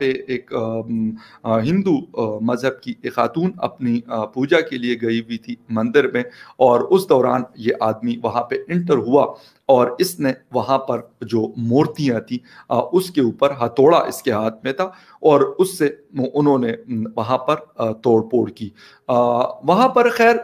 पे एक हिंदू मज़हब की एक खातून अपनी पूजा के लिए गई हुई थी मंदिर में और उस दौरान ये आदमी वहाँ पे इंटर हुआ और इसने वहाँ पर जो मूर्तियाँ थी उसके ऊपर हथौड़ा इसके हाथ में था और उससे उन्होंने वहाँ पर तोड़फोड़ की वहाँ पर खैर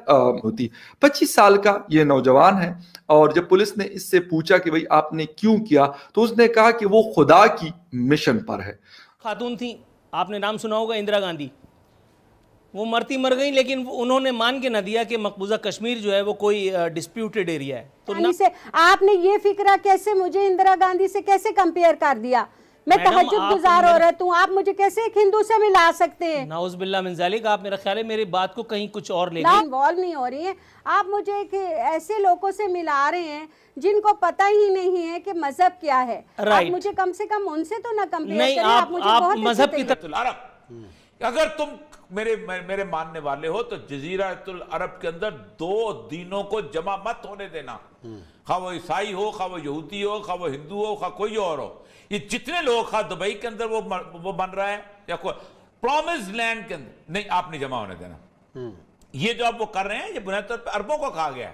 होती पच्चीस साल का ये नौजवान है और जब पुलिस ने इससे पूछा कि भाई आपने क्यों किया तो उसने कहा कि वो खुदा की मिशन पर है खातून थी आपने नाम सुना होगा इंदिरा गांधी वो मरती मर गई लेकिन उन्होंने मान के ना दिया कि मकबूजा कश्मीर जो है वो कोई डिस्प्यूटेड एरिया है तो से आपने ये फिक्रा कैसे मुझे इंदिरा गांधी से कैसे कंपेयर कर दिया मैं तहजद गुजार औरत हूँ आप मुझे कैसे एक हिंदू से मिला सकते हैं नाउज बिल्ला मिनजालिक आप मेरा ख्याल है मेरी बात को कहीं कुछ और लेना इन्वॉल्व नहीं हो रही है आप मुझे एक ऐसे लोगों से मिला रहे हैं जिनको पता ही नहीं है कि मजहब क्या है आप मुझे कम से कम उनसे तो ना कम नहीं आप मुझे बहुत मजहब की तरफ अगर तुम मेरे मेरे मानने वाले हो तो जजीरातुल अरब के अंदर दो दिनों को जमा मत होने देना खा वो ईसाई हो खा वो यहूदी हो खा वो हिंदू हो खा कोई और हो ये जितने लोग खा दुबई के अंदर वो वो बन रहा है या कोई प्रोमिस लैंड के अंदर नहीं आपने जमा होने देना ये जो आप वो कर रहे हैं ये बुनियाद तौर पर अरबों को कहा गया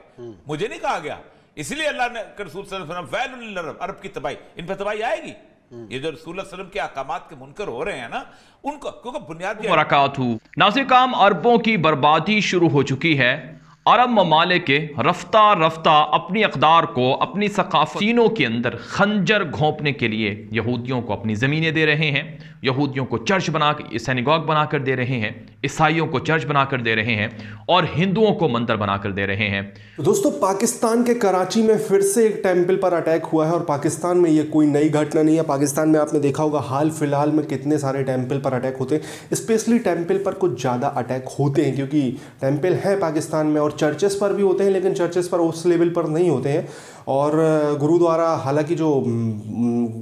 मुझे नहीं कहा गया इसलिए अल्लाह ने अरब की तबाही इन पर तबाही आएगी हम्म। ये जो रसूल वसलम के अहकाम के मुनकर हो रहे हैं ना उनको क्योंकि बुनियादी हूँ अरबों की बर्बादी शुरू हो चुकी है अरब ममालिक रफ्तार रफ्तार अपनी अकदार को अपनी सकाफतीनों के अंदर खंजर घोंपने के लिए यहूदियों को अपनी ज़मीनें दे रहे हैं यहूदियों को चर्च बना सैनिगॉग बनाकर दे रहे हैं ईसाइयों को चर्च बनाकर दे रहे हैं और हिंदुओं को मंदिर बनाकर दे रहे हैं तो दोस्तों पाकिस्तान के कराची में फिर से एक टेम्पल पर अटैक हुआ है और पाकिस्तान में ये कोई नई घटना नहीं है पाकिस्तान में आपने देखा होगा हाल फिलहाल में कितने सारे टेम्पल पर अटैक होते हैं स्पेशली टेम्पल पर कुछ ज़्यादा अटैक होते हैं क्योंकि टेम्पल हैं पाकिस्तान में और चर्चेस पर भी होते हैं लेकिन चर्चेस पर उस लेवल पर नहीं होते हैं और गुरुद्वारा हालांकि जो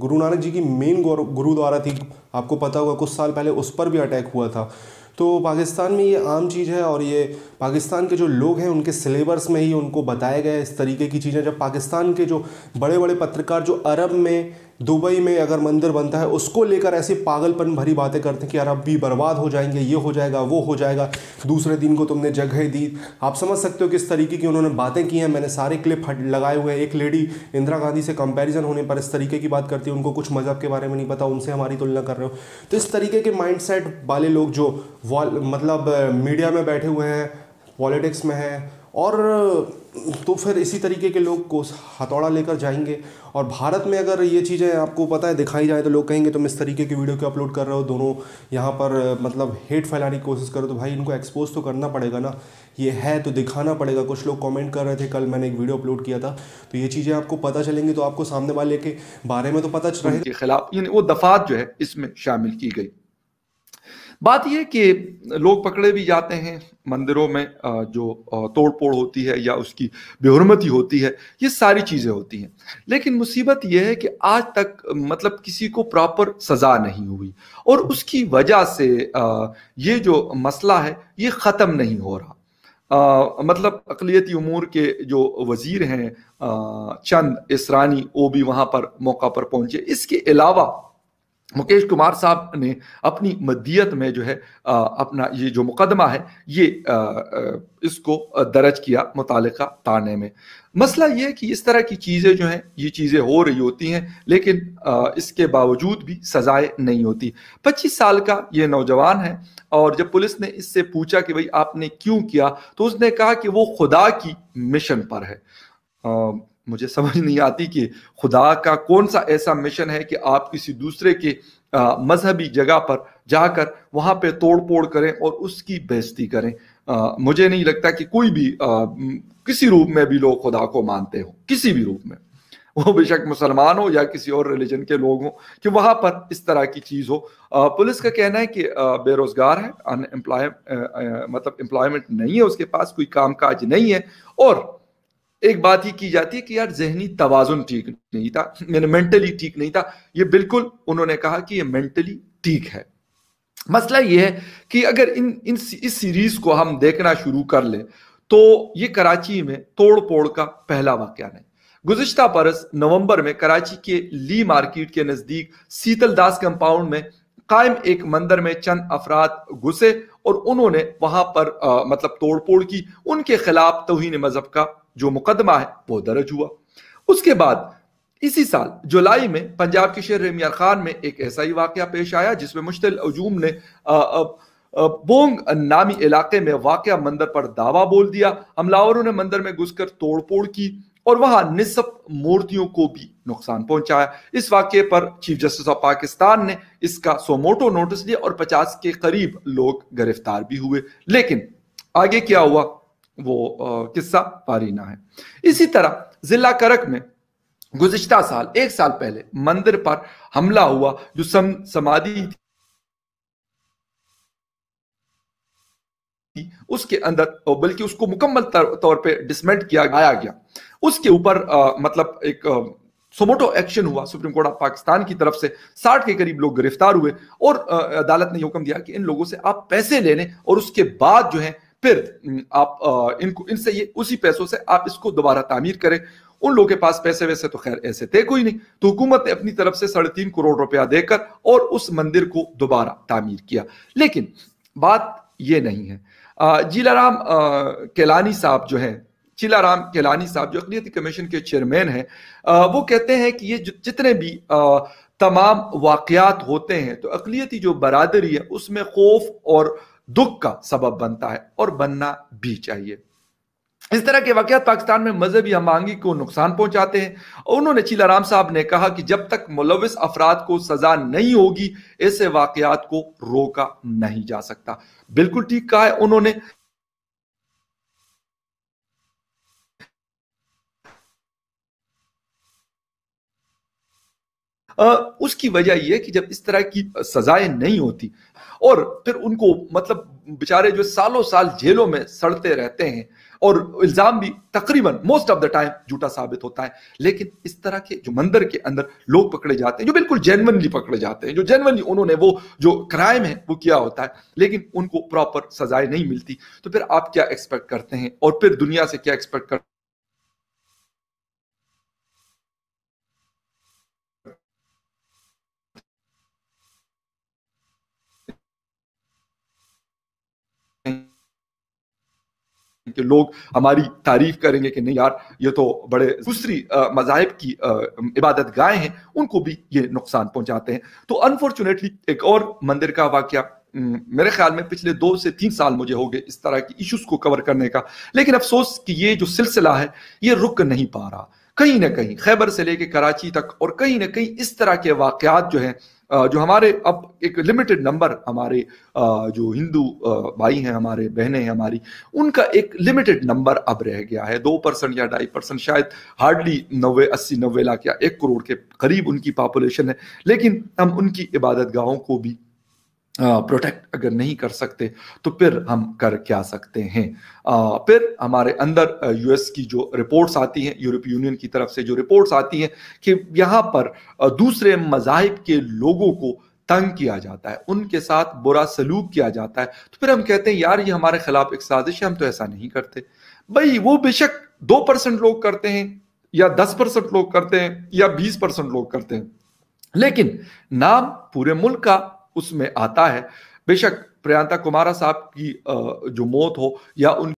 गुरु नानक जी की मेन गुरुद्वारा थी आपको पता होगा कुछ साल पहले उस पर भी अटैक हुआ था तो पाकिस्तान में ये आम चीज़ है और ये पाकिस्तान के जो लोग हैं उनके सिलेबस में ही उनको बताया गया इस तरीके की चीज़ें जब पाकिस्तान के जो बड़े बड़े पत्रकार जो अरब में दुबई में अगर मंदिर बनता है उसको लेकर ऐसी पागलपन भरी बातें करते हैं कि यार अभी बर्बाद हो जाएंगे ये हो जाएगा वो हो जाएगा दूसरे दिन को तुमने जगह दी आप समझ सकते हो किस तरीके की उन्होंने बातें की हैं मैंने सारे क्लिप लगाए हुए हैं एक लेडी इंदिरा गांधी से कंपैरिजन होने पर इस तरीके की बात करती है उनको कुछ मज़हब के बारे में नहीं पता उनसे हमारी तुलना कर रहे हो तो इस तरीके के माइंड वाले लोग जो मतलब मीडिया में बैठे हुए हैं पॉलिटिक्स में हैं और तो फिर इसी तरीके के लोग को हथौड़ा लेकर जाएंगे और भारत में अगर ये चीज़ें आपको पता है दिखाई जाए तो लोग कहेंगे तुम इस तरीके की वीडियो क्यों अपलोड कर रहे हो दोनों यहाँ पर मतलब हेट फैलाने की कोशिश करो तो भाई इनको एक्सपोज तो करना पड़ेगा ना ये है तो दिखाना पड़ेगा कुछ लोग कमेंट कर रहे थे कल मैंने एक वीडियो अपलोड किया था तो ये चीज़ें आपको पता चलेंगी तो आपको सामने वाले के बारे में तो पता चल रहा है खिलाफ वो दफात जो है इसमें शामिल की गई बात यह कि लोग पकड़े भी जाते हैं मंदिरों में जो तोड़ होती है या उसकी बेहरमती होती है ये सारी चीज़ें होती हैं लेकिन मुसीबत यह है कि आज तक मतलब किसी को प्रॉपर सज़ा नहीं हुई और उसकी वजह से ये जो मसला है ये ख़त्म नहीं हो रहा आ, मतलब अकलीती अमूर के जो वज़ीर हैं चंद इसरानी वो भी वहां पर मौका पर पहुंचे इसके अलावा मुकेश कुमार साहब ने अपनी मदियत में जो है आ, अपना ये जो मुकदमा है ये आ, आ, इसको दर्ज किया मुतल ताने में मसला ये कि इस तरह की चीज़ें जो हैं ये चीज़ें हो रही होती हैं लेकिन आ, इसके बावजूद भी सजाएं नहीं होती पच्चीस साल का ये नौजवान है और जब पुलिस ने इससे पूछा कि भाई आपने क्यों किया तो उसने कहा कि वो खुदा की मिशन पर है आ, मुझे समझ नहीं आती कि खुदा का कौन सा ऐसा मिशन है कि आप किसी दूसरे के मजहबी जगह पर जाकर वहां पे तोड़ फोड़ करें और उसकी बेजती करें आ, मुझे नहीं लगता कि कोई भी आ, किसी रूप में भी लोग खुदा को मानते हो किसी भी रूप में वो बेशक मुसलमान हो या किसी और रिलीजन के लोग हों कि वहां पर इस तरह की चीज़ हो आ, पुलिस का कहना है कि बेरोज़गार है अनएम्प्लॉय मतलब एम्प्लॉयमेंट नहीं है उसके पास कोई काम काज नहीं है और एक बात ही की जाती है कि यार जहनी तोज़ुन ठीक नहीं था मैंने मेंटली ठीक नहीं था ये बिल्कुल उन्होंने कहा कि ये मेंटली ठीक है मसला ये है कि अगर इन इन इस सीरीज को हम देखना शुरू कर लें तो ये कराची में तोड़ फोड़ का पहला वाक़ है गुजशत बरस नवंबर में कराची के ली मार्केट के नज़दीक सीतलदास कंपाउंड में कायम एक मंदिर में चंद अफराद घुसे और उन्होंने वहां पर आ, मतलब पोड़ की उनके खिलाफ तोहन मजहब का जो मुकदमा है वो दर्ज हुआ उसके बाद इसी साल जुलाई में पंजाब के शेर रेमियार खान में एक ऐसा ही वाक़ पेश आया जिसमें मुश्तिल अजूम ने आ, आ, बोंग नामी इलाके में वाक़ मंदिर पर दावा बोल दिया हमलावरों ने मंदिर में घुसकर तोड़फोड़ की और वहां निसब मूर्तियों को भी नुकसान पहुंचाया इस वाक्य पर चीफ जस्टिस ऑफ पाकिस्तान ने इसका सोमोटो नोटिस लिया और 50 के करीब लोग गिरफ्तार भी हुए लेकिन आगे क्या हुआ वो किस्सा पारीना है इसी तरह जिला करक में गुजशत साल एक साल पहले मंदिर पर हमला हुआ जो सम समाधि उसके अंदर बल्कि उसको मुकम्मल तौर पे डिसमेंट किया गया गया उसके ऊपर मतलब एक सोमोटो एक्शन हुआ सुप्रीम कोर्ट ऑफ पाकिस्तान की तरफ से साठ के करीब लोग गिरफ्तार हुए और अदालत ने हुक्म दिया कि इन लोगों से आप पैसे लेने और उसके बाद जो है फिर आप इनको इनसे ये उसी पैसों से आप इसको दोबारा तामीर करें उन लोगों के पास पैसे वैसे तो खैर ऐसे थे कोई नहीं तो हुकूमत ने अपनी तरफ से साढ़े तीन करोड़ रुपया देकर और उस मंदिर को दोबारा तामीर किया लेकिन बात यह नहीं है जीलाराम केलानी साहब जो है चिलाराम केलानी साहब जो अकलीती कमीशन के चेयरमैन हैं वो कहते हैं कि ये जितने भी तमाम वाकयात होते हैं तो अकलीती जो बरादरी है उसमें खौफ और दुख का सबब बनता है और बनना भी चाहिए इस तरह के वाकत पाकिस्तान में मजहबी हमांगी को नुकसान पहुंचाते हैं और उन्होंने चीला राम साहब ने कहा कि जब तक मुलविस अफराद को सजा नहीं होगी ऐसे वाकयात को रोका नहीं जा सकता बिल्कुल ठीक कहा है उन्होंने उसकी वजह यह कि जब इस तरह की सजाएं नहीं होती और फिर उनको मतलब बेचारे जो सालों साल जेलों में सड़ते रहते हैं और इल्जाम भी तकरीबन मोस्ट ऑफ द टाइम झूठा साबित होता है लेकिन इस तरह के जो मंदिर के अंदर लोग पकड़े जाते हैं जो बिल्कुल जेनवनली पकड़े जाते हैं जो जेनवनली उन्होंने वो जो क्राइम है वो किया होता है लेकिन उनको प्रॉपर सजाएं नहीं मिलती तो फिर आप क्या एक्सपेक्ट करते हैं और फिर दुनिया से क्या एक्सपेक्ट करते कि लोग हमारी तारीफ करेंगे कि नहीं यार ये तो बड़े दूसरी मजाहब की इबादत गाहें हैं उनको भी ये नुकसान पहुंचाते हैं तो अनफॉर्चुनेटली एक और मंदिर का वाक्य मेरे ख्याल में पिछले दो से तीन साल मुझे हो गए इस तरह की इश्यूज को कवर करने का लेकिन अफसोस कि ये जो सिलसिला है ये रुक नहीं पा रहा कहीं ना कहीं खैबर से लेके कराची तक और कहीं ना कहीं इस तरह के वाकयात जो हैं जो हमारे अब एक लिमिटेड नंबर हमारे जो हिंदू भाई हैं हमारे बहनें हैं हमारी उनका एक लिमिटेड नंबर अब रह गया है दो परसेंट या ढाई परसेंट शायद हार्डली नब्बे अस्सी नब्बे लाख या एक करोड़ के करीब उनकी पॉपुलेशन है लेकिन हम उनकी इबादत गाहों को भी प्रोटेक्ट अगर नहीं कर सकते तो फिर हम कर क्या सकते हैं फिर हमारे अंदर यूएस की जो रिपोर्ट्स आती हैं यूरोपीय यूनियन की तरफ से जो रिपोर्ट्स आती हैं कि यहाँ पर दूसरे मजाहब के लोगों को तंग किया जाता है उनके साथ बुरा सलूक किया जाता है तो फिर हम कहते हैं यार ये हमारे खिलाफ एक साजिश है हम तो ऐसा नहीं करते भाई वो बेशक दो परसेंट लोग करते हैं या दस परसेंट लोग करते हैं या बीस परसेंट लोग करते हैं लेकिन नाम पूरे मुल्क का उसमें आता है बेशक प्रियंका कुमारा साहब की जो मौत हो या उन